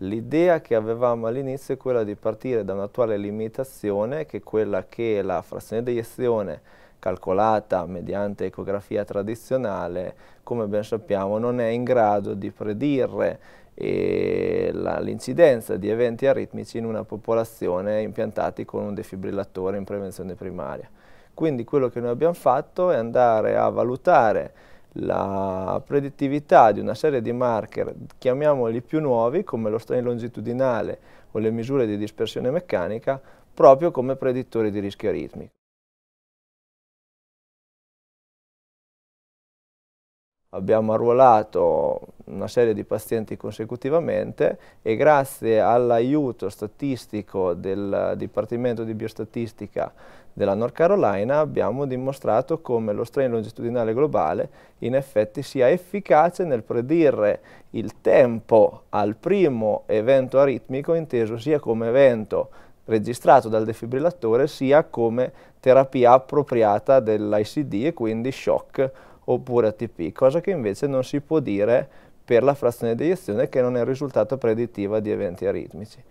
L'idea che avevamo all'inizio è quella di partire da un'attuale limitazione che è quella che la frazione di iniezione calcolata mediante ecografia tradizionale, come ben sappiamo, non è in grado di predire eh, l'incidenza di eventi aritmici in una popolazione impiantati con un defibrillatore in prevenzione primaria. Quindi quello che noi abbiamo fatto è andare a valutare la predittività di una serie di marker, chiamiamoli più nuovi, come lo strain longitudinale o le misure di dispersione meccanica, proprio come predittori di rischio aritmico. abbiamo arruolato una serie di pazienti consecutivamente e grazie all'aiuto statistico del Dipartimento di Biostatistica della North Carolina abbiamo dimostrato come lo strain longitudinale globale in effetti sia efficace nel predire il tempo al primo evento aritmico inteso sia come evento registrato dal defibrillatore sia come terapia appropriata dell'ICD e quindi shock oppure ATP, cosa che invece non si può dire per la frazione di iniezione che non è il risultato predittiva di eventi aritmici.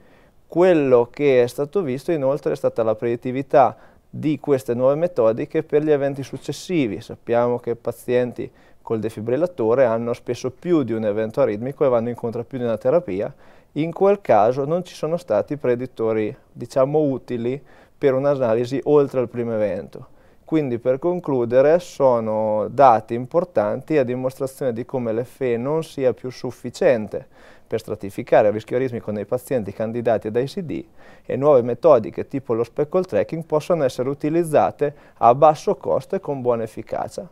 Quello che è stato visto inoltre è stata la predittività di queste nuove metodiche per gli eventi successivi. Sappiamo che pazienti col defibrillatore hanno spesso più di un evento aritmico e vanno incontro a più di una terapia. In quel caso non ci sono stati predittori, diciamo, utili per un'analisi oltre al primo evento. Quindi per concludere sono dati importanti a dimostrazione di come l'FE non sia più sufficiente per stratificare il rischio rismico nei pazienti candidati ad ICD e nuove metodiche tipo lo speckle tracking possono essere utilizzate a basso costo e con buona efficacia.